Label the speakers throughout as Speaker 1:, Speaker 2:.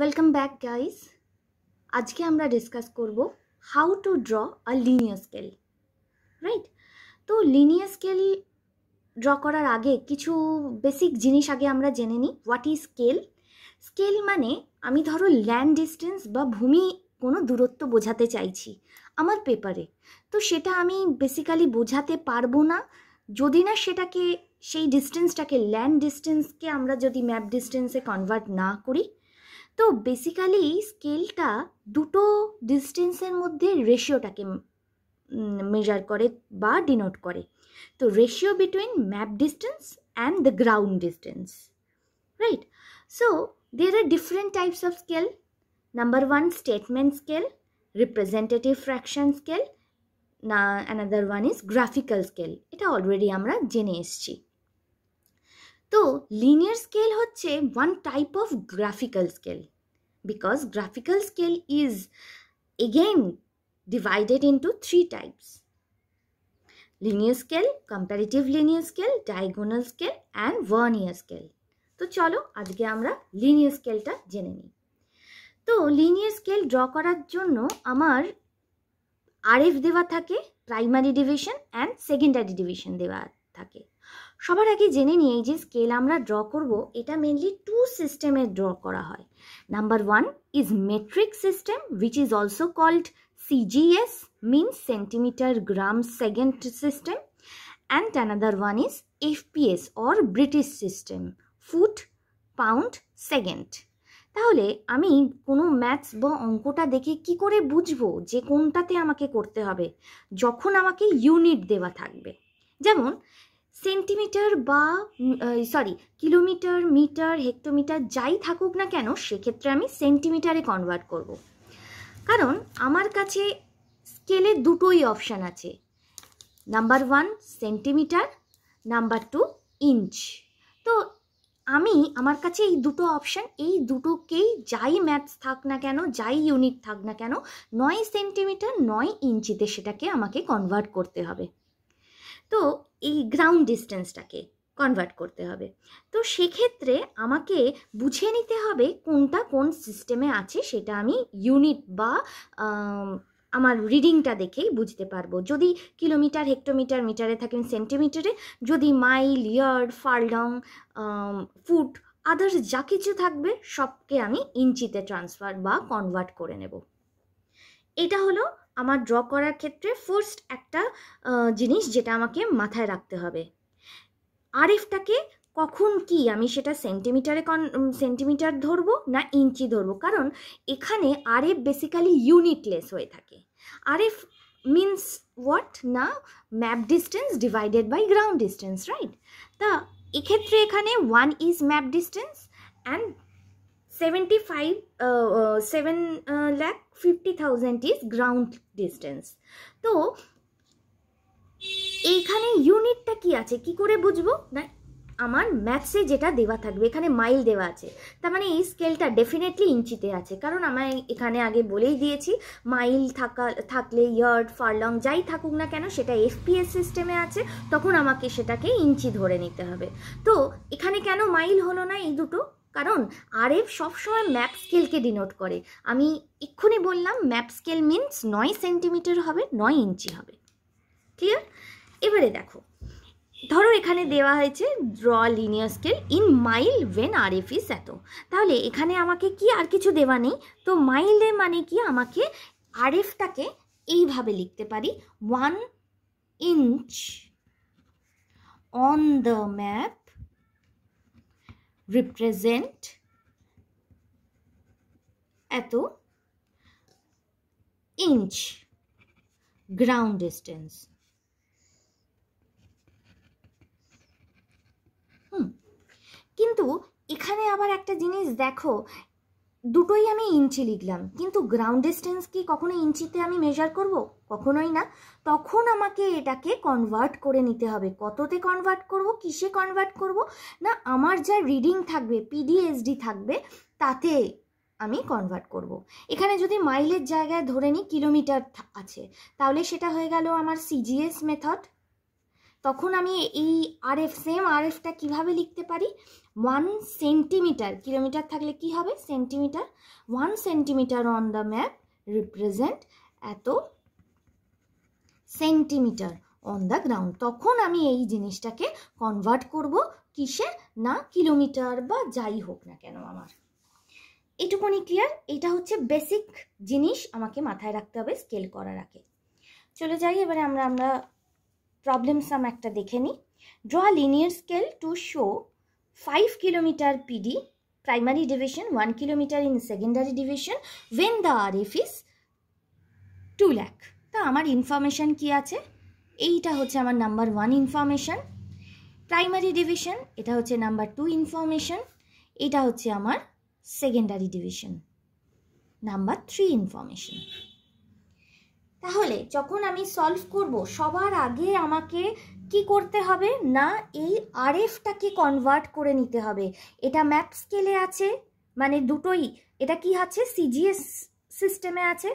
Speaker 1: Welcome back guys আজকে আমরা discuss করব how to draw a linear scale right তো লিনিয়ার স্কেল ড্র করার আগে কিছু বেসিক জিনিস আগে আমরা জেনে নিই হোয়াট ইজ স্কেল স্কেল মানে আমি ধরো ল্যান্ড ডিস্টেন্স বা ভূমি কোনো দূরত্ব বোঝাতে চাইছি আমার পেপারে তো সেটা আমি বেসিক্যালি বোঝাতে পারবো না যদি না সেটাকে সেই ডিস্টেন্সটাকে ল্যান্ড ডিস্টেন্সকে আমরা যদি ম্যাপ ডিস্টেন্সে কনভার্ট না করি তো বেসিক্যালি স্কেলটা দুটো ডিস্টেন্সের মধ্যে রেশিওটাকে মেজার করে বা ডিনোট করে তো ratio between map distance and the ground distance right so there are different types of scale number one statement scale representative fraction scale না another one is graphical scale এটা already আমরা জেনে এসছি তো লিনিয়ার স্কেল হচ্ছে one type of graphical scale because graphical scale is again divided into three types linear scale comparative linear scale diagonal scale and vernier scale তো চলো আজকে আমরা লিনিয়ার স্কেলটা জেনে নিই তো লিনিয়ার স্কেল ড্র করার জন্য আমার আরএফ দেওয়া থাকে primary division and secondary division দেওয়া থাকে সবার আগে জেনে নিয়ে এই যে স্কেল আমরা ড্র করব এটা মেনলি টু সিস্টেমে ড্র করা হয় number one is metric system which is also called CGS mean centimetre gram second system and another one is FPS or British system foot pound second তাহলে আমি কোনো maths বা অঙ্কটা দেখে কি করে বুঝবো যে কোনটাতে আমাকে করতে হবে যখন আমাকে ইউনিট দেওয়া থাকবে যেমন সেন্টিমিটার বা সরি কিলোমিটার মিটার হেক্টোমিটার যাই থাকুক না কেন সেক্ষেত্রে আমি সেন্টিমিটারে কনভার্ট করব। কারণ আমার কাছে স্কেলে দুটোই অপশান আছে number one centimetre number two inch তো আমি আমার কাছে এই দুটো অপশান এই দুটোকেই যাই ম্যাথস থাক না কেন যাই ইউনিট থাক না কেন নয় সেন্টিমিটার নয় ইঞ্চিতে সেটাকে আমাকে কনভার্ট করতে হবে তো এই গ্রাউন্ড ডিস্টেন্সটাকে কনভার্ট করতে হবে তো সেক্ষেত্রে আমাকে বুঝে নিতে হবে কোনটা কোন সিস্টেমে আছে সেটা আমি ইউনিট বা আমার রিডিংটা দেখেই বুঝতে পারবো যদি কিলোমিটার হেক্টোমিটার মিটারে থাকেন সেন্টিমিটারে যদি mile yard furlong foot others যা কিছু থাকবে সবকে আমি ইঞ্চিতে ট্রান্সফার বা কনভার্ট করে নেব এটা হলো আমার ড্র করার ক্ষেত্রে ফার্স্ট একটা জিনিস যেটা আমাকে মাথায় রাখতে হবে আরেফটাকে কখন কি আমি সেটা সেন্টিমিটারে কন সেন্টিমিটার ধরবো না ইঞ্চি ধরবো কারণ এখানে আরএফ বেসিক্যালি ইউনিটলেস হয়ে থাকে আরএফ মিনস হোয়াট না map distance divided by ground distance right তা এক্ষেত্রে এখানে one is map distance and 75 uh, 7 uh, uh, lakh 50000 is ground distance তো এইখানে ইউনিটটা কি আছে কি করে বুঝবো না আমার ম্যাথসে যেটা দেওয়া থাকবে এখানে মাইল দেওয়া আছে তার মানে এই স্কেলটা ডেফিনেটলি ইঞ্চিতে আছে কারণ আমায় এখানে আগে বলেই দিয়েছি মাইল থাকা থাকলে ইয়ার্ড ফারলং যাই থাকুক না কেন সেটা এফপিএস সিস্টেমে আছে তখন আমাকে সেটাকে ইঞ্চি ধরে নিতে হবে তো এখানে কেন মাইল হলো না এই দুটো কারণ আরএফ সবসময় ম্যাপ স্কেলকে ডিনোট করে আমি এক্ষুনি বললাম ম্যাপ স্কেল মিনস নয় সেন্টিমিটার হবে নয় ইঞ্চি হবে ক্লিয়ার এবারে দেখো ধরো এখানে দেওয়া হয়েছে draw linear scale in mile when R F is এত তাহলে এখানে আমাকে কি আর কিছু দেওয়া নেই তো মাইলে মানে কি আমাকে আর এফটাকে এইভাবে লিখতে পারি one inch on the map represent এত ইঞ্চ গ্রাউন্ড ডিস্টেন্স কিন্তু এখানে আবার একটা জিনিস দেখো দুটোই আমি ইঞ্চি লিখলাম কিন্তু গ্রাউন্ড ডিস্টেন্স কি কখনো ইঞ্চিতে আমি মেজার করব কখনোই না তখন আমাকে এটাকে কনভার্ট করে নিতে হবে কততে কনভার্ট করব কিসে কনভার্ট করব না আমার যা রিডিং থাকবে পিডিএসডি থাকবে তাতে আমি কনভার্ট করব। এখানে যদি মাইলের জায়গায় ধরে নিই কিলোমিটার আছে তাহলে সেটা হয়ে গেল আমার সিজিএস মেথড তখন আমি এই আরএফ সেম আরএফটা কীভাবে লিখতে পারি ওয়ান সেন্টিমিটার কিলোমিটার থাকলে কি হবে centimetre one centimetre on the map represent এত সেন্টিমিটার অন দ্য গ্রাউন্ড তখন আমি এই জিনিসটাকে কনভার্ট করব কিসে না কিলোমিটার বা যাই হোক না কেন আমার এটুকুনি ক্লিয়ার এটা হচ্ছে বেসিক জিনিস আমাকে মাথায় রাখতে হবে স্কেল করার আগে চলে যাই এবারে আমরা আমরা প্রবলেম সাম একটা দেখে নিই draw linear scale to show 5 kilometer PD, primary division 1 kilometer in secondary division when the RF is 2 lakh. তা আমার ইনফরমেশান কি আছে এইটা হচ্ছে আমার number one information primary division এটা হচ্ছে নাম্বার টু ইনফরমেশান এটা হচ্ছে আমার secondary division number three information তাহলে যখন আমি সলভ করব সবার আগে আমাকে কি করতে হবে না এই আরএফটাকে কনভার্ট করে নিতে হবে এটা ম্যাপ স্কেলে আছে মানে দুটোই এটা কি আছে সিজিএস সিস্টেমে আছে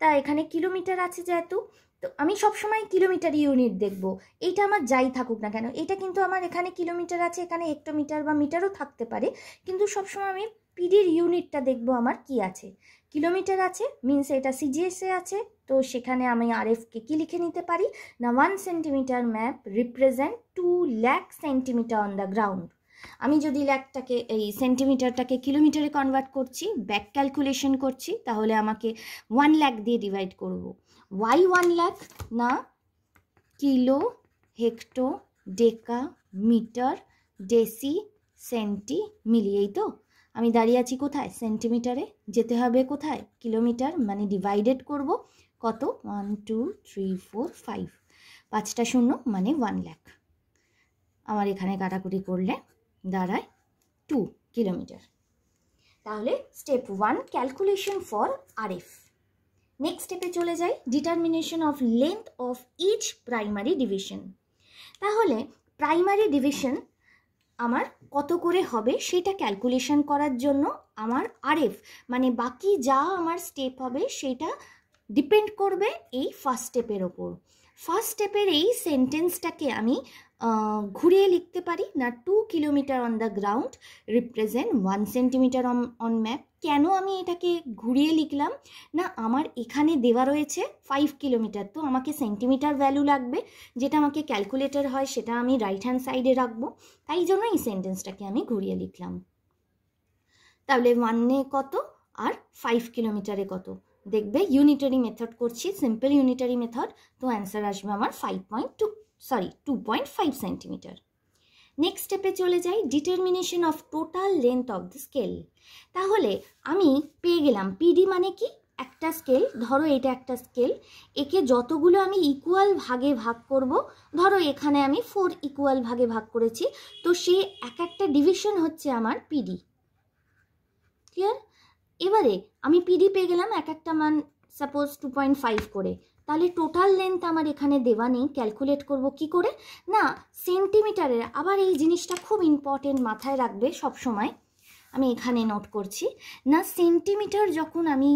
Speaker 1: তা এখানে কিলোমিটার আছে যেহেতু তো আমি সবসময় কিলোমিটার ইউনিট দেখব এইটা আমার যাই থাকুক না কেন এটা কিন্তু আমার এখানে কিলোমিটার আছে এখানে হেক্টোমিটার বা মিটারও থাকতে পারে কিন্তু সবসময় আমি পিডির ইউনিটটা দেখব আমার কি আছে কিলোমিটার আছে মিনস এটা সিজিএসে আছে তো সেখানে আমি আরএফকে কী লিখে নিতে পারি না one centimetre map represent two lakh centimetre on the ground আমি যদি ল্যাকটাকে এই সেন্টিমিটারটাকে কিলোমিটারে কনভার্ট করছি ব্যাক ক্যালকুলেশন করছি তাহলে আমাকে ওয়ান ল্যাক দিয়ে ডিভাইড করব ওয়াই ওয়ান ল্যাক না kilo hecto deca metre deci centi মিলিয়েই তো আমি দাঁড়িয়ে আছি কোথায় সেন্টিমিটারে যেতে হবে কোথায় কিলোমিটার মানে ডিভাইডেড করব কত one two three four five পাঁচটা শূন্য মানে ওয়ান ল্যাক আমার এখানে কাটাকুটি করলে দাঁড়ায় টু কিলোমিটার তাহলে step one calculation for RF next স্টেপে চলে যাই determination of length of each primary division তাহলে প্রাইমারি ডিভিশন আমার কত করে হবে সেটা ক্যালকুলেশন করার জন্য আমার আরএফ মানে বাকি যা আমার স্টেপ হবে সেটা ডিপেন্ড করবে এই ফার্স্ট স্টেপের ওপর ফার্স্ট স্টেপের এই সেন্টেন্সটাকে আমি ঘুরিয়ে লিখতে পারি না two kilometre on the ground represent one centimetre on on map কেন আমি এটাকে ঘুরিয়ে লিখলাম না আমার এখানে দেওয়া রয়েছে ফাইভ কিলোমিটার তো আমাকে সেন্টিমিটার ভ্যালু লাগবে যেটা আমাকে ক্যালকুলেটর হয় সেটা আমি রাইট হ্যান্ড সাইডে রাখবো তাই জন্য এই সেন্টেন্সটাকে আমি ঘুরিয়ে লিখলাম তাহলে ওয়ানে কত আর ফাইভ কিলোমিটারে কত দেখবে ইউনিটারি মেথড করছি সিম্পল ইউনিটারি মেথড তো অ্যান্সার আসবে আমার five point two sorry two point five centimetre next স্টেপে চলে যাই determination of total length of the scale তাহলে আমি পেয়ে গেলাম পিডি মানে কি একটা স্কেল ধরো এটা একটা স্কেল একে যতগুলো আমি ইকুয়াল ভাগে ভাগ করব ধরো এখানে আমি ফোর ইকুয়াল ভাগে ভাগ করেছি তো সে এক একটা ডিভিশন হচ্ছে আমার পিডি ক্লিয়ার এবারে আমি পিডি পেয়ে গেলাম এক একটা মান সাপোজ টু পয়েন্ট ফাইভ করে তাহলে টোটাল লেন্থ আমার এখানে দেওয়া নেই ক্যালকুলেট করব কি করে না সেন্টিমিটারের আবার এই জিনিসটা খুব ইম্পর্টেন্ট মাথায় রাখবে সব সময় আমি এখানে নোট করছি না সেন্টিমিটার যখন আমি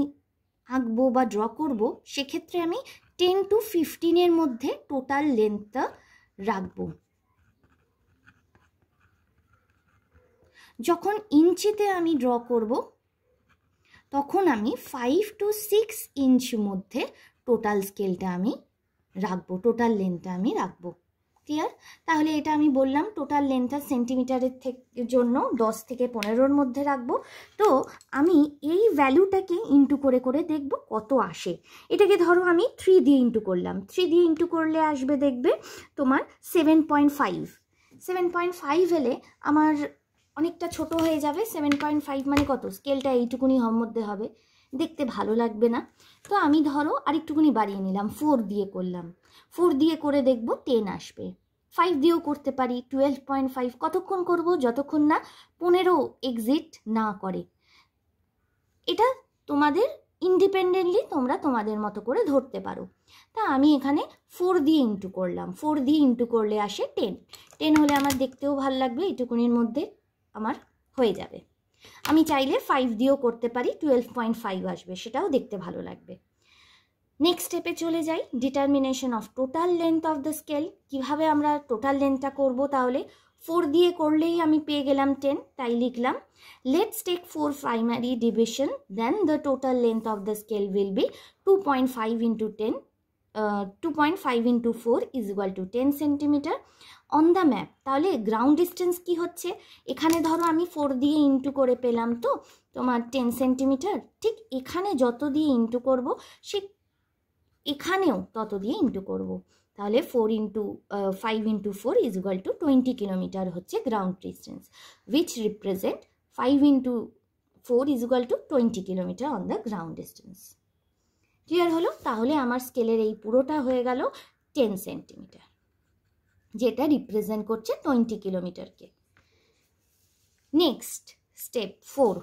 Speaker 1: আঁকবো বা ড্র করব সেক্ষেত্রে আমি টেন টু ফিফটিনের মধ্যে টোটাল লেন্থটা রাখবো যখন ইঞ্চিতে আমি ড্র করব তখন আমি ফাইভ টু সিক্স ইঞ্চ মধ্যে টোটাল স্কেলটা আমি রাখবো টোটাল লেন্থটা আমি রাখবো ক্লিয়ার তাহলে এটা আমি বললাম টোটাল লেন্থটা সেন্টিমিটারের থেকে জন্য দশ থেকে পনেরোর মধ্যে রাখবো তো আমি এই ভ্যালুটাকে ইন্টু করে করে দেখব কত আসে এটাকে ধরো আমি থ্রি দিয়ে ইন্টু করলাম থ্রি দিয়ে ইন্টু করলে আসবে দেখবে তোমার seven point five seven point five এলে আমার অনেকটা ছোট হয়ে যাবে সেভেন পয়েন্ট ফাইভ মানে কত স্কেলটা এইটুকুনি মধ্যে হবে দেখতে ভালো লাগবে না তো আমি ধরো আর একটুকুনি বাড়িয়ে নিলাম ফোর দিয়ে করলাম ফোর দিয়ে করে দেখব টেন আসবে ফাইভ দিয়েও করতে পারি টুয়েলভ পয়েন্ট ফাইভ কতক্ষণ করবো যতক্ষণ না পনেরো এক্সিট না করে এটা তোমাদের ইন্ডিপেন্ডেন্টলি তোমরা তোমাদের মতো করে ধরতে পারো তা আমি এখানে ফোর দিয়ে ইন্টু করলাম ফোর দিয়ে ইন্টু করলে আসে টেন টেন হলে আমার দেখতেও ভাল লাগবে এইটুকুনির মধ্যে আমার হয়ে যাবে আমি চাইলে ফাইভ দিয়েও করতে পারি টুয়েলভ পয়েন্ট ফাইভ আসবে সেটাও দেখতে ভালো লাগবে নেক্সট স্টেপে চলে যাই determination of total length of the scale কীভাবে আমরা টোটাল লেন্থটা করব তাহলে ফোর দিয়ে করলেই আমি পেয়ে গেলাম টেন তাই লিখলাম let's take four primary division then the total length of the scale will be two point five into ten two point five into four is equal to ten centimetre on the map তাহলে ground distance কি হচ্ছে এখানে ধরো আমি four দিয়ে into করে পেলাম তো তোমার টেন সেন্টিমিটার ঠিক এখানে যত দিয়ে ইন্টু করব সে এখানেও তত দিয়ে ইন্টু করব। তাহলে four into five into four is equal to twenty kilometre হচ্ছে ground distance which represent five into four is equal to twenty kilometre on the ground distance clear হলো তাহলে আমার স্কেলের এই পুরোটা হয়ে গেল টেন সেন্টিমিটার যেটা রিপ্রেজেন্ট করছে টোয়েন্টি কিলোমিটারকে next step four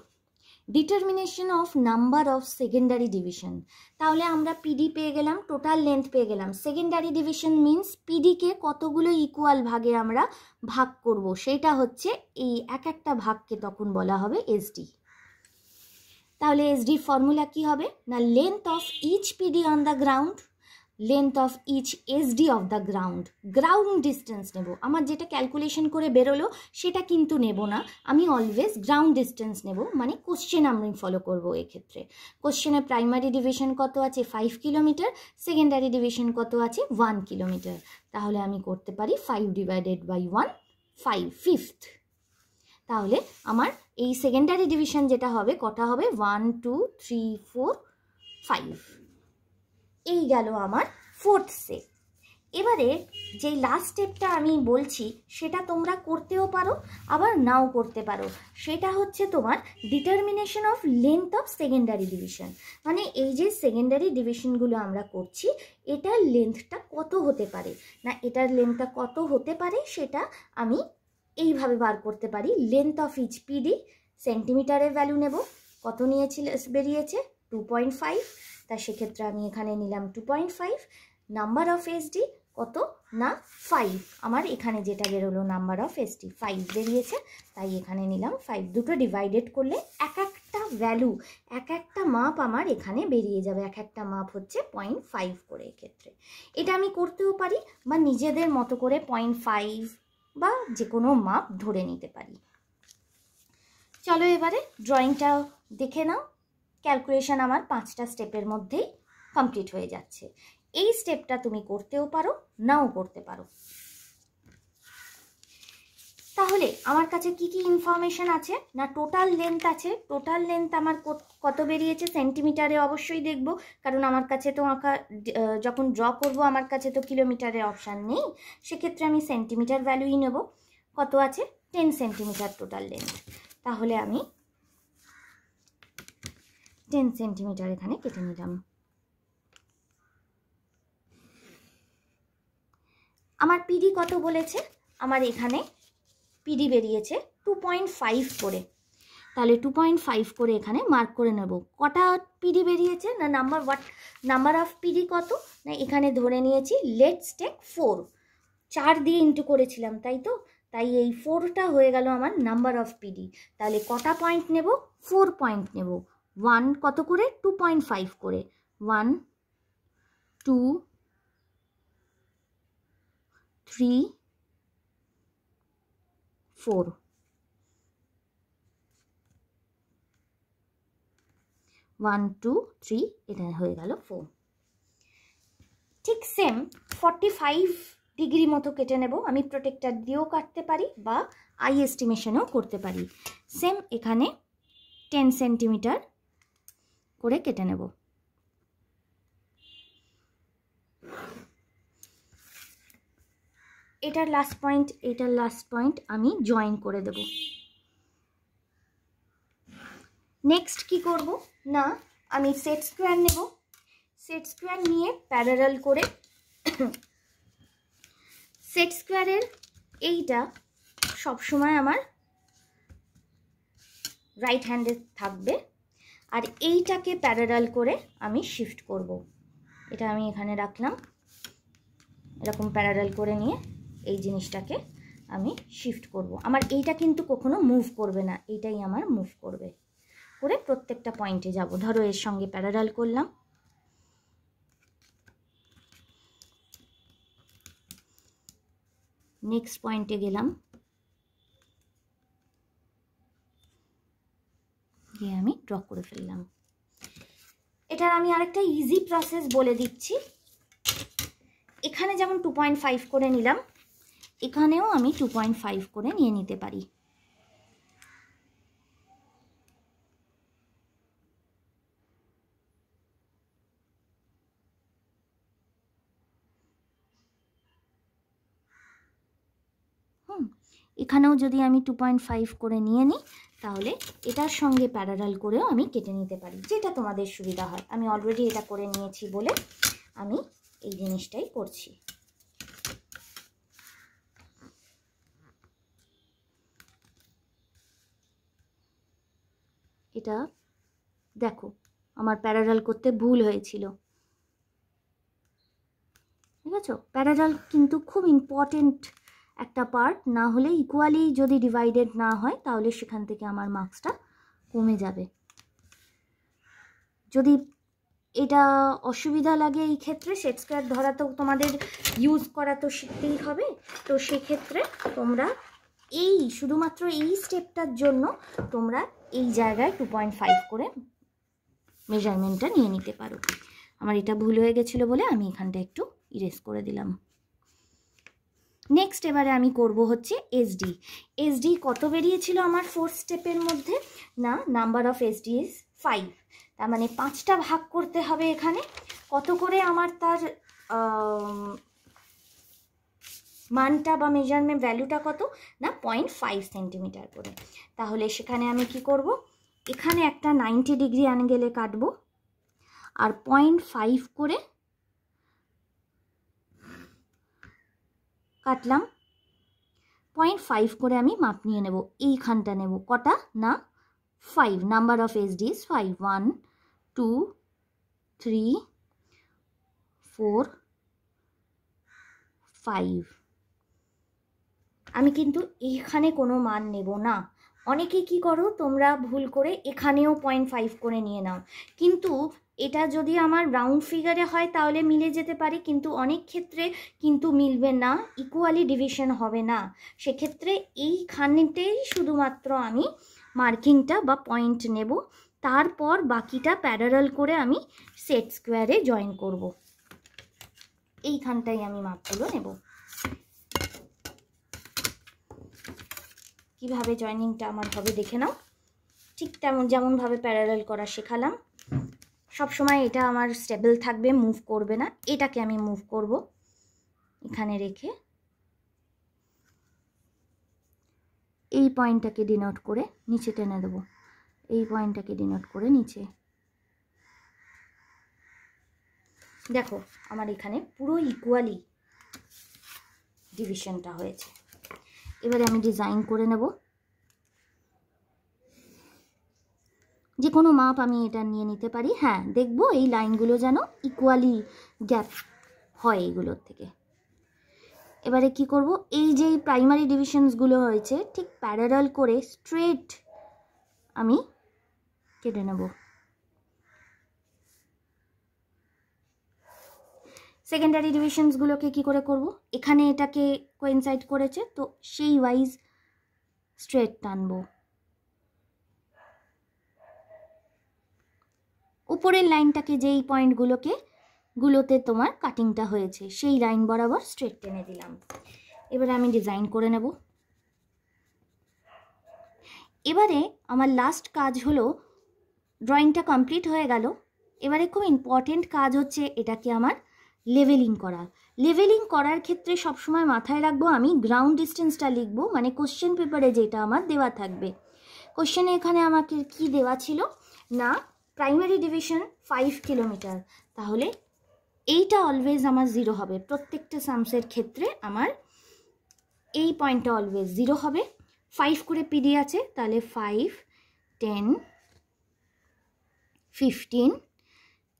Speaker 1: determination of number of secondary division তাহলে আমরা পিডি পেয়ে গেলাম টোটাল লেন্থ পেয়ে গেলাম সেকেন্ডারি ডিভিশন মিনস পিডিকে কতগুলো ইকুয়াল ভাগে আমরা ভাগ করব সেটা হচ্ছে এই এক একটা ভাগকে তখন বলা হবে এসডি তাহলে এসডির ফর্মুলা কি হবে না length of each PD on the ground length of each SD of the ground ground distance নেব আমার যেটা ক্যালকুলেশন করে বেরোলো সেটা কিন্তু নেব না আমি অলওয়েজ গ্রাউন্ড ডিস্টেন্স নেব মানে কোশ্চেন আমি ফলো করব এক্ষেত্রে কোশ্চেনে প্রাইমারি ডিভিশন কত আছে ফাইভ কিলোমিটার সেকেন্ডারি ডিভিশন কত আছে ওয়ান কিলোমিটার তাহলে আমি করতে পারি five divided by one five fifth তাহলে আমার এই সেকেন্ডারি ডিভিশন যেটা হবে কটা হবে one two three four five এই গেল আমার ফোর্থ স্টেপ এবারে যেই লাস্ট স্টেপটা আমি বলছি সেটা তোমরা করতেও পারো আবার নাও করতে পারো সেটা হচ্ছে তোমার determination of length of secondary division মানে এই যে সেকেন্ডারি ডিভিশনগুলো আমরা করছি এটার লেন্থটা কত হতে পারে না এটার লেন্থটা কত হতে পারে সেটা আমি এইভাবে বার করতে পারি লেন্থ অফ ইচ পিডি সেন্টিমিটারের ভ্যালু নেব কত নিয়েছিল বেরিয়েছে টু পয়েন্ট ফাইভ তা সেক্ষেত্রে আমি এখানে নিলাম two point five number of SD কত না ফাইভ আমার এখানে যেটা বেরোলো নাম্বার অফ ডি ফাইভ বেরিয়েছে তাই এখানে নিলাম ফাইভ দুটো ডিভাইডেড করলে এক একটা ভ্যালু এক একটা মাপ আমার এখানে বেরিয়ে যাবে এক একটা মাপ হচ্ছে পয়েন্ট ফাইভ করে এক্ষেত্রে এটা আমি করতেও পারি বা নিজেদের মতো করে পয়েন্ট ফাইভ বা যে কোনো মাপ ধরে নিতে পারি চলো এবারে ড্রয়িংটা দেখে নাও ক্যালকুলেশন আমার পাঁচটা স্টেপের মধ্যেই কমপ্লিট হয়ে যাচ্ছে এই স্টেপটা তুমি করতেও পারো নাও করতে পারো তাহলে আমার কাছে কি কি ইনফরমেশন আছে না টোটাল লেন্থ আছে টোটাল লেন্থ আমার কত বেরিয়েছে সেন্টিমিটারে অবশ্যই দেখব কারণ আমার কাছে তো আঁকা যখন ড্র করব আমার কাছে তো কিলোমিটারে অপশান নেই সেক্ষেত্রে আমি সেন্টিমিটার ভ্যালুই নেব কত আছে টেন সেন্টিমিটার টোটাল লেন্থ তাহলে আমি টেন সেন্টিমিটার এখানে কেটে নিলাম আমার পিডি কত বলেছে আমার এখানে পিডি বেরিয়েছে টু পয়েন্ট ফাইভ করে তাহলে টু পয়েন্ট ফাইভ করে এখানে মার্ক করে নেব কটা পিডি বেরিয়েছে না number what number of PD কত না এখানে ধরে নিয়েছি লেটস টেক ফোর চার দিয়ে ইন্টু করেছিলাম তাই তো তাই এই ফোরটা হয়ে গেল আমার নাম্বার অফ পিডি তাহলে কটা পয়েন্ট নেব ফোর পয়েন্ট নেব ওয়ান কত করে টু পয়েন্ট ফাইভ করে one two three four one two three এটা হয়ে গেল ফোর ঠিক সেম ফর্টি ফাইভ ডিগ্রি মতো কেটে নেব আমি প্রোটেক্টার দিয়েও কাটতে পারি বা আই এস্টিমেশনও করতে পারি সেম এখানে টেন সেন্টিমিটার করে কেটে নেব এটার লাস্ট পয়েন্ট এটার লাস্ট পয়েন্ট আমি জয়েন করে দেব নেক্সট কি করব না আমি সেট স্কোয়ার নেব সেট স্কোয়ার নিয়ে প্যারাল করে সেট স্কোয়ারের এইটা সবসময় আমার রাইট হ্যান্ডে থাকবে আর এইটাকে প্যারাডাল করে আমি শিফট করব। এটা আমি এখানে রাখলাম এরকম প্যারাডাল করে নিয়ে এই জিনিসটাকে আমি শিফট করব। আমার এইটা কিন্তু কখনো মুভ করবে না এইটাই আমার মুভ করবে করে প্রত্যেকটা পয়েন্টে যাব ধরো এর সঙ্গে প্যারাডাল করলাম নেক্সট পয়েন্টে গেলাম দিয়ে আমি ড্র করে ফেললাম এটার আমি আরেকটা ইজি প্রসেস বলে দিচ্ছি এখানে যেমন টু করে নিলাম এখানেও আমি টু করে নিয়ে নিতে পারি এখানেও যদি আমি টু করে নিয়ে নিই তাহলে এটার সঙ্গে প্যারাডাল করেও আমি কেটে নিতে পারি যেটা তোমাদের সুবিধা হয় আমি অলরেডি এটা করে নিয়েছি বলে আমি এই জিনিসটাই করছি এটা দেখো আমার প্যারাডাল করতে ভুল হয়েছিল ঠিক আছে প্যারাডাল কিন্তু খুব ইম্পর্টেন্ট একটা পার্ট না হলে ইকুয়ালি যদি ডিভাইডেড না হয় তাহলে সেখান থেকে আমার মার্কসটা কমে যাবে যদি এটা অসুবিধা লাগে এই ক্ষেত্রে সেট স্কোয়ার ধরা তো তোমাদের ইউজ করা তো শিখতেই হবে তো সেক্ষেত্রে তোমরা এই শুধুমাত্র এই স্টেপটার জন্য তোমরা এই জায়গায় টু পয়েন্ট ফাইভ করে মেজারমেন্টটা নিয়ে নিতে পারো আমার এটা ভুল হয়ে গেছিলো বলে আমি এখানটা একটু ইরেজ করে দিলাম নেক্সট এবারে আমি করব হচ্ছে এসডি এসডি কত বেরিয়েছিল আমার ফোর্থ স্টেপের মধ্যে না number of SD is five তার মানে পাঁচটা ভাগ করতে হবে এখানে কত করে আমার তার মানটা বা মেজারমেন্ট ভ্যালুটা কত না পয়েন্ট ফাইভ সেন্টিমিটার করে তাহলে সেখানে আমি কি করব এখানে একটা নাইনটি ডিগ্রি অ্যাঙ্গেলে কাটবো আর পয়েন্ট ফাইভ করে কাটলাম পয়েন্ট ফাইভ করে আমি মাপ নিয়ে নেব এইখানটা নেব কটা না five number of S D is five one two three four five আমি কিন্তু এইখানে কোনো মান নেব না অনেকে কি করো তোমরা ভুল করে এখানেও পয়েন্ট ফাইভ করে নিয়ে নাও কিন্তু এটা যদি আমার রাউন্ড ফিগারে হয় তাহলে মিলে যেতে পারে কিন্তু অনেক ক্ষেত্রে কিন্তু মিলবে না ইকুয়ালি ডিভিশন হবে না সেক্ষেত্রে এইখানেতেই শুধুমাত্র আমি মার্কিংটা বা পয়েন্ট নেব তারপর বাকিটা প্যারারাল করে আমি সেট স্কোয়ারে জয়েন করব এইখানটাই আমি মাপগুলো নেব কিভাবে জয়নিংটা আমার হবে দেখে নাও ঠিক তেমন যেমনভাবে প্যারালাল করা শেখালাম সব সময় এটা আমার স্টেবল থাকবে মুভ করবে না এটাকে আমি মুভ করব এখানে রেখে এই পয়েন্টটাকে ডিনোট করে নিচে টেনে দেব এই পয়েন্টটাকে ডিনোট করে নিচে দেখো আমার এখানে পুরো ইকুয়ালি ডিভিশনটা হয়েছে এবারে আমি ডিজাইন করে নেব যে কোনো মাপ আমি এটা নিয়ে নিতে পারি হ্যাঁ দেখব এই লাইনগুলো যেন ইকুয়ালি গ্যাপ হয় এগুলোর থেকে এবারে কি করব এই যে প্রাইমারি ডিভিশনসগুলো হয়েছে ঠিক প্যারারল করে স্ট্রেট আমি কেটে নেব সেকেন্ডারি ডিভিশনসগুলোকে কি করে করব এখানে এটাকে কোয়েনসাইড করেছে তো সেই ওয়াইজ স্ট্রেট টানবো উপরের লাইনটাকে যেই পয়েন্টগুলোকে গুলোতে তোমার কাটিংটা হয়েছে সেই লাইন বরাবর স্ট্রেট টেনে দিলাম এবার আমি ডিজাইন করে নেব এবারে আমার লাস্ট কাজ হলো ড্রয়িংটা কমপ্লিট হয়ে গেল এবারে খুব ইম্পর্টেন্ট কাজ হচ্ছে এটাকে আমার লেভেলিং করা লেভেলিং করার ক্ষেত্রে সবসময় মাথায় রাখবো আমি গ্রাউন্ড ডিস্টেন্সটা লিখবো মানে কোশ্চেন পেপারে যেটা আমার দেওয়া থাকবে কোশ্চেনে এখানে আমাকে কি দেওয়া ছিল না প্রাইমারি ডিভিশন ফাইভ কিলোমিটার তাহলে এইটা অলওয়েজ আমার জিরো হবে প্রত্যেকটা সামসের ক্ষেত্রে আমার এই পয়েন্টটা অলওয়েজ জিরো হবে ফাইভ করে পিডি আছে তাহলে ফাইভ টেন ফিফটিন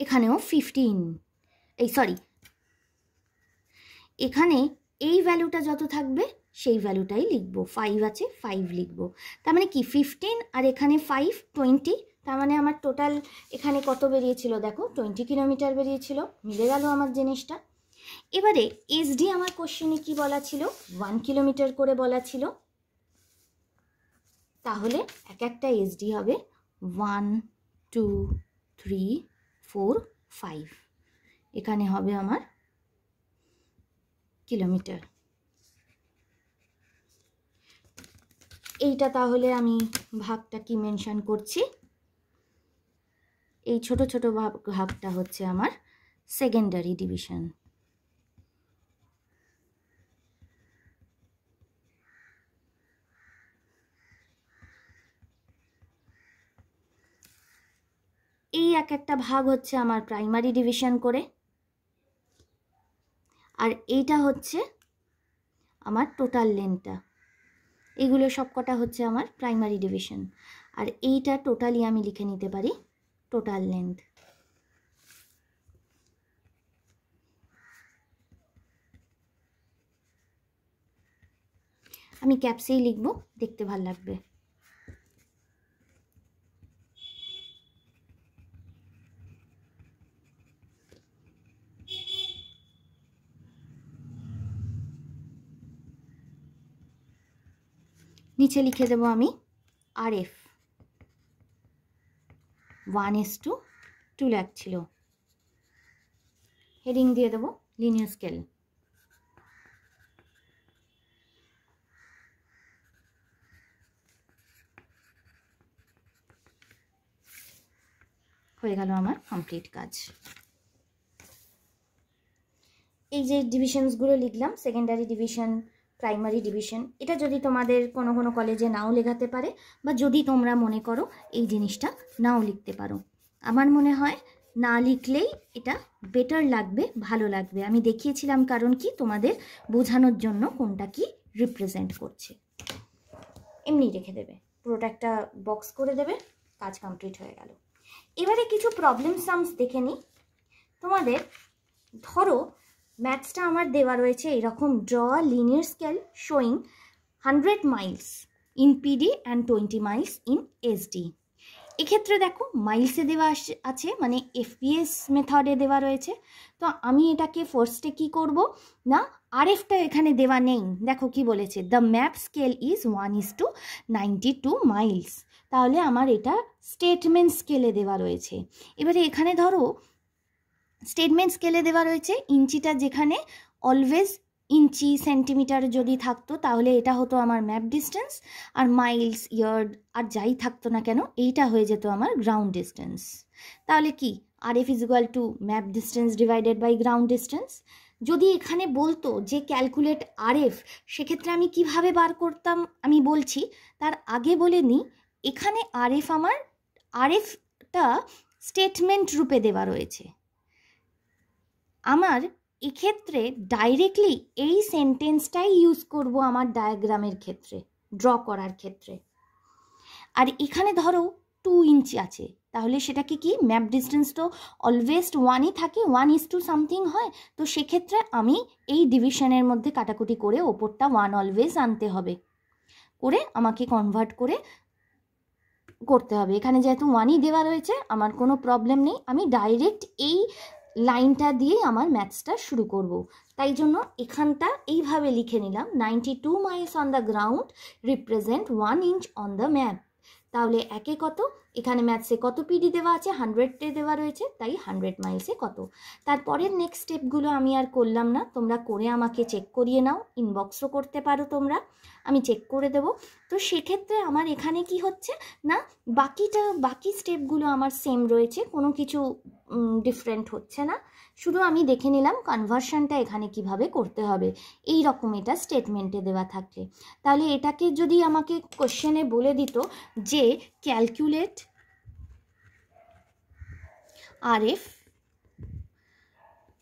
Speaker 1: এখানেও ফিফটিন এই সরি এখানে এই ভ্যালুটা যত থাকবে সেই ভ্যালুটাই লিখব ফাইভ আছে ফাইভ লিখব তার মানে কি ফিফটিন আর এখানে ফাইভ টোয়েন্টি তার মানে আমার টোটাল এখানে কত বেরিয়েছিল দেখো টোয়েন্টি কিলোমিটার বেরিয়েছিল মিলে গেল আমার জিনিসটা এবারে এসডি আমার কোশ্চেনে কি বলা ছিল ওয়ান কিলোমিটার করে বলা ছিল তাহলে এক একটা এসডি হবে one two three four five এখানে হবে আমার কিলোমিটার এইটা তাহলে আমি ভাগটা কি মেনশান করছি এই ছোট ছোট ভাগ ভাগটা হচ্ছে আমার সেকেন্ডারি ডিভিশন এই এক একটা ভাগ হচ্ছে আমার প্রাইমারি ডিভিশন করে আর এইটা হচ্ছে আমার টোটাল লেনটা এগুলো সব কটা হচ্ছে আমার প্রাইমারি ডিভিশন আর এইটা টোটালি আমি লিখে নিতে পারি টোটাল লেন্থ আমি ক্যাপসেই লিখব দেখতে ভাল লাগবে নিচে লিখে দেব আমি R F one is to two lakh ছিল হেডিং দিয়ে দেব লিনিয়ার স্কেল হয়ে গেল আমার কমপ্লিট কাজ এই যে ডিভিশনসগুলো লিখলাম সেকেন্ডারি ডিভিশন প্রাইমারি ডিভিশন এটা যদি তোমাদের কোনো কোনো কলেজে নাও লেখাতে পারে বা যদি তোমরা মনে করো এই জিনিসটা নাও লিখতে পারো আমার মনে হয় না লিখলেই এটা বেটার লাগবে ভালো লাগবে আমি দেখিয়েছিলাম কারণ কি তোমাদের বোঝানোর জন্য কোনটা কি রিপ্রেজেন্ট করছে এমনি রেখে দেবে পুরোটা একটা বক্স করে দেবে কাজ কমপ্লিট হয়ে গেল এবারে কিছু প্রবলেম সামস দেখে নিই তোমাদের ধরো ম্যাথসটা আমার দেওয়া রয়েছে এরকম draw linear scale showing hundred miles in PD and twenty miles in SD এক্ষেত্রে দেখো মাইলসে দেওয়া আছে মানে এফপিএস মেথডে দেওয়া রয়েছে তো আমি এটাকে ফার্স্টে কি করব না আরএফটা এখানে দেওয়া নেই দেখো কি বলেছে the map scale is one is to ninety two miles তাহলে আমার এটা স্টেটমেন্ট স্কেলে দেওয়া রয়েছে এবারে এখানে ধরো স্টেটমেন্ট স্কেলে দেওয়া রয়েছে ইঞ্চিটা যেখানে অলওয়েজ ইঞ্চি সেন্টিমিটার যদি থাকতো তাহলে এটা হতো আমার ম্যাপ ডিস্টেন্স আর মাইলস ইয়ার্ড আর যাই থাকতো না কেন এইটা হয়ে যেত আমার গ্রাউন্ড ডিস্টেন্স তাহলে কি R F is equal to map distance divided by ground distance যদি এখানে বলতো যে ক্যালকুলেট আর এফ সেক্ষেত্রে আমি কিভাবে বার করতাম আমি বলছি তার আগে বলে নিই এখানে আর এফ আমার আর এফটা স্টেটমেন্ট রূপে দেওয়া রয়েছে আমার এক্ষেত্রে ডাইরেক্টলি এই সেন্টেন্সটাই ইউজ করব আমার ডায়াগ্রামের ক্ষেত্রে ড্র করার ক্ষেত্রে আর এখানে ধরো টু ইঞ্চি আছে তাহলে সেটাকে কি ম্যাপ ডিস্টেন্স তো অলওয়েজ ওয়ানই থাকে ওয়ান ইজ টু সামথিং হয় তো সেক্ষেত্রে আমি এই ডিভিশনের মধ্যে কাটাকুটি করে ওপরটা ওয়ান অলওয়েজ আনতে হবে করে আমাকে কনভার্ট করে করতে হবে এখানে যেহেতু ওয়ানই দেওয়া রয়েছে আমার কোনো প্রবলেম নেই আমি ডাইরেক্ট এই লাইনটা দিয়ে আমার ম্যাথসটা শুরু করব। তাই জন্য এখানটা এইভাবে লিখে নিলাম ninety two miles on the ground represent one inch on the map তাহলে একে কত এখানে ম্যাথসে কত পিডি দেওয়া আছে হান্ড্রেডে দেওয়া রয়েছে তাই হান্ড্রেড মাইলসে কত তারপরের নেক্সট স্টেপগুলো আমি আর করলাম না তোমরা করে আমাকে চেক করিয়ে নাও ইনবক্সও করতে পারো তোমরা আমি চেক করে দেব তো সেক্ষেত্রে আমার এখানে কি হচ্ছে না বাকিটা বাকি স্টেপগুলো আমার সেম রয়েছে কোনো কিছু ডিফারেন্ট হচ্ছে না শুধু আমি দেখে নিলাম কনভার্সানটা এখানে কিভাবে করতে হবে এই রকম এটা স্টেটমেন্টে দেওয়া থাকলে তাহলে এটাকে যদি আমাকে কোশ্চেনে বলে দিত যে ক্যালকুলেট আর এফ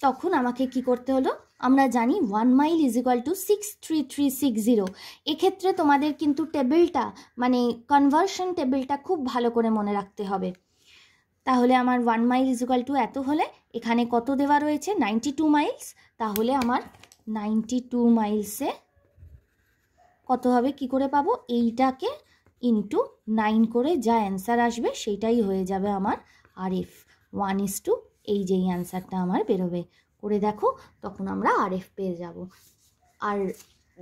Speaker 1: তখন আমাকে কি করতে হলো আমরা জানি one mile is equal to six three three six zero এক্ষেত্রে তোমাদের কিন্তু টেবিলটা মানে কনভার্সন টেবিলটা খুব ভালো করে মনে রাখতে হবে তাহলে আমার ওয়ান মাইল ইজুকাল টু এত হলে এখানে কত দেওয়া রয়েছে নাইনটি টু মাইলস তাহলে আমার নাইনটি টু মাইলসে কত হবে কি করে পাবো এইটাকে ইন্টু নাইন করে যা অ্যান্সার আসবে সেইটাই হয়ে যাবে আমার আরএফ ওয়ান ইস টু এই যেই অ্যান্সারটা আমার বেরোবে করে দেখো তখন আমরা আরএফ পেয়ে যাব আর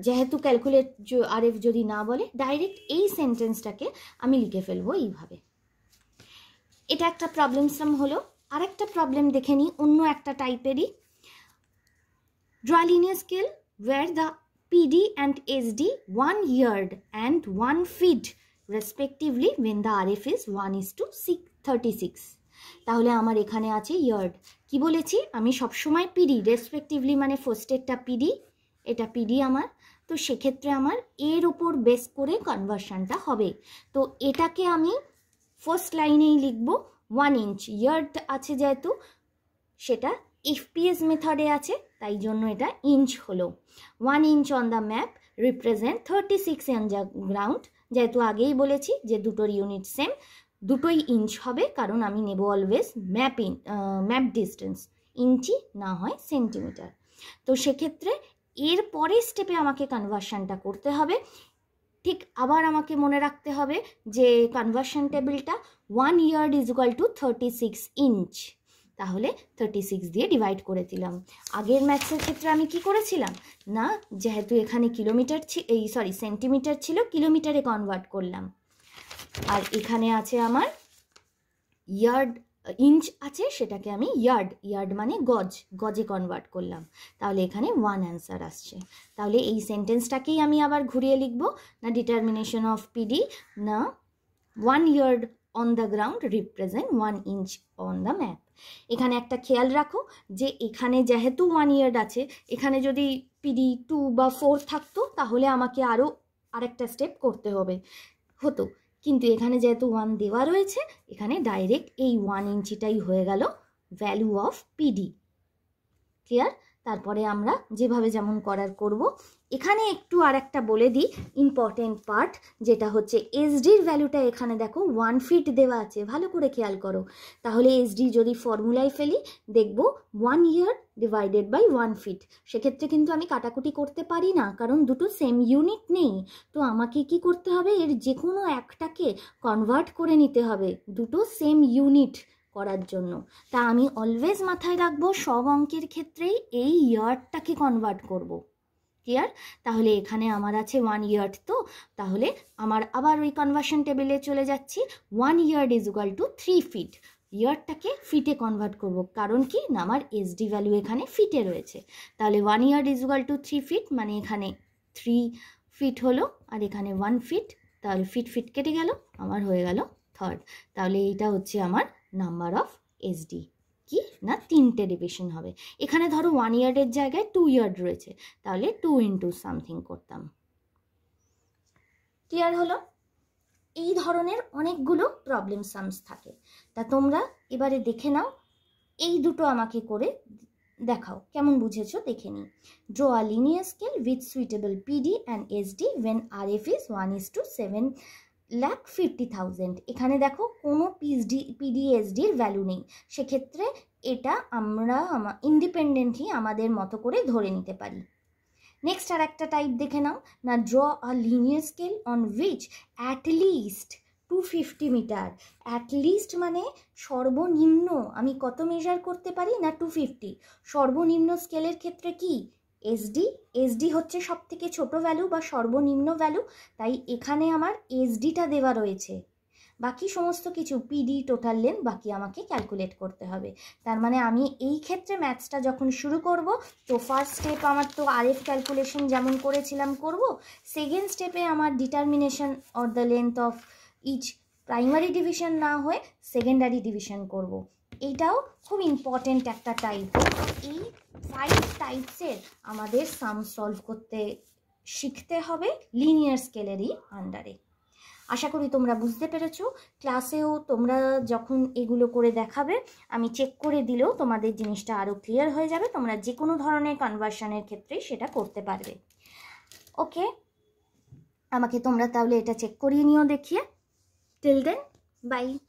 Speaker 1: যেহেতু ক্যালকুলেট আরএফ যদি না বলে ডাইরেক্ট এই সেন্টেন্সটাকে আমি লিখে ফেলবো এইভাবে এটা একটা প্রবলেম সাম হলো একটা প্রবলেম দেখে নিই অন্য একটা টাইপেরই draw linear scale where the PD and SD one yard and one feet respectively when the R F is one is to six thirty six তাহলে আমার এখানে আছে ইয়ার্ড কি বলেছি আমি সবসময় পিডি রেসপেক্টিভলি মানে ফোস্টেডটা পিডি এটা পিডি আমার তো সেক্ষেত্রে আমার এর ওপর বেস করে কনভার্সানটা হবে তো এটাকে আমি ফার্স্ট লাইনেই লিখব ওয়ান ইঞ্চ ইয়ার্ড আছে যেহেতু সেটা এফপিএস মেথডে আছে তাই জন্য এটা ইঞ্চ হলো one inch on the map represent thirty six ground যেহেতু আগেই বলেছি যে দুটোর ইউনিট সেম দুটোই ইঞ্চ হবে কারণ আমি নেব always map in map distance inch না হয় সেন্টিমিটার তো সেক্ষেত্রে এর পরের স্টেপে আমাকে কনভার্সানটা করতে হবে ঠিক আবার আমাকে মনে রাখতে হবে যে কনভার্সন টেবিলটা one yard is equal to thirty six inch তাহলে থার্টি সিক্স দিয়ে ডিভাইড করে দিলাম আগের ম্যাথসের ক্ষেত্রে আমি কি করেছিলাম না যেহেতু এখানে কিলোমিটার ছি এই সরি সেন্টিমিটার ছিল কিলোমিটারে কনভার্ট করলাম আর এখানে আছে আমার ইয়ার্ড ইঞ্চ আছে সেটাকে আমি ইয়ার্ড ইয়ার্ড মানে গজ গজে কনভার্ট করলাম তাহলে এখানে ওয়ান অ্যান্সার আসছে তাহলে এই সেন্টেন্সটাকেই আমি আবার ঘুরিয়ে লিখব না ডিটারমিনেশন অফ পিডি না one yard on the ground represent one inch on the map এখানে একটা খেয়াল রাখো যে এখানে যেহেতু ওয়ান ইয়ার্ড আছে এখানে যদি পিডি টু বা ফোর থাকতো তাহলে আমাকে আরও আরেকটা স্টেপ করতে হবে হতো কিন্তু এখানে যেহেতু ওয়ান দেওয়া রয়েছে এখানে ডাইরেক্ট এই ওয়ান ইঞ্চিটাই হয়ে গেল ভ্যালু অফ পিডি ক্লিয়ার তারপরে আমরা যেভাবে যেমন করার করব এখানে একটু আর একটা বলে দিই ইম্পর্টেন্ট পার্ট যেটা হচ্ছে এসডির ভ্যালুটা এখানে দেখো ওয়ান ফিট দেওয়া আছে ভালো করে খেয়াল করো তাহলে এসডি যদি ফর্মুলায় ফেলি দেখব one yard divided by one feet সেক্ষেত্রে কিন্তু আমি কাটাকুটি করতে পারি না কারণ দুটো সেম ইউনিট নেই তো আমাকে কি করতে হবে এর যে কোনো একটাকে কনভার্ট করে নিতে হবে দুটো সেম ইউনিট করার জন্য তা আমি অলওয়েজ মাথায় রাখবো সব অঙ্কের ক্ষেত্রেই এই ইয়ারটাকে কনভার্ট করবো ইয়ার তাহলে এখানে আমার আছে ওয়ান ইয়ার তো তাহলে আমার আবার ওই কনভার্সন টেবিলে চলে যাচ্ছি one yard is equal to three feet ইয়ারটাকে ফিটে কনভার্ট করব কারণ কি না আমার এসডি ভ্যালু এখানে ফিটে রয়েছে তাহলে one yard is equal to three feet মানে এখানে থ্রি ফিট হলো আর এখানে ওয়ান ফিট তাহলে ফিট ফিট কেটে গেল আমার হয়ে গেল থার্ড তাহলে এইটা হচ্ছে আমার নাম্বার অফ এসডি কি না তিনটে ডিভিশন হবে এখানে ধরো ওয়ান ইয়ার্ডের জায়গায় টু ইয়ার্ড রয়েছে তাহলে টু ইন্টু সামথিং করতাম ক্লিয়ার হলো এই ধরনের অনেকগুলো প্রবলেম সামস থাকে তা তোমরা এবারে দেখে নাও এই দুটো আমাকে করে দেখাও কেমন বুঝেছো দেখে নিই draw a linear scale with suitable PD and SD when R F is one is to seven lakh fifty thousand এখানে দেখো কোনো পিএসডি পিডিএসডির ভ্যালু নেই সেক্ষেত্রে এটা আমরা ইন্ডিপেন্ডেন্টলি আমাদের মতো করে ধরে নিতে পারি নেক্সট আর একটা টাইপ দেখে নাও না draw a linear scale on which at least two fifty metre at least মানে সর্বনিম্ন আমি কত মেজার করতে পারি না টু ফিফটি সর্বনিম্ন স্কেলের ক্ষেত্রে কি এসডি এসডি হচ্ছে সব থেকে ছোটো ভ্যালু বা সর্বনিম্ন ভ্যালু তাই এখানে আমার এসডিটা দেওয়া রয়েছে বাকি সমস্ত কিছু পিডি টোটাল লেন বাকি আমাকে ক্যালকুলেট করতে হবে তার মানে আমি এই ক্ষেত্রে ম্যাথসটা যখন শুরু করব তো ফার্স্ট স্টেপ আমার তো আরএফ ক্যালকুলেশন যেমন করেছিলাম করব সেকেন্ড স্টেপে আমার determination or the length of each primary division না হয়ে সেকেন্ডারি ডিভিশন করবো এটাও খুব ইম্পর্টেন্ট একটা টাইপ এই ফাইভ টাইপসের আমাদের সাম সলভ করতে শিখতে হবে লিনিয়ার স্কেলেরই আন্ডারে আশা করি তোমরা বুঝতে পেরেছ ক্লাসেও তোমরা যখন এগুলো করে দেখাবে আমি চেক করে দিলেও তোমাদের জিনিসটা আরও ক্লিয়ার হয়ে যাবে তোমরা যে কোনো ধরনের কনভার্সনের ক্ষেত্রে সেটা করতে পারবে ওকে আমাকে তোমরা তাহলে এটা চেক করিয়ে নিও দেখিয়ে টিল দেন বাই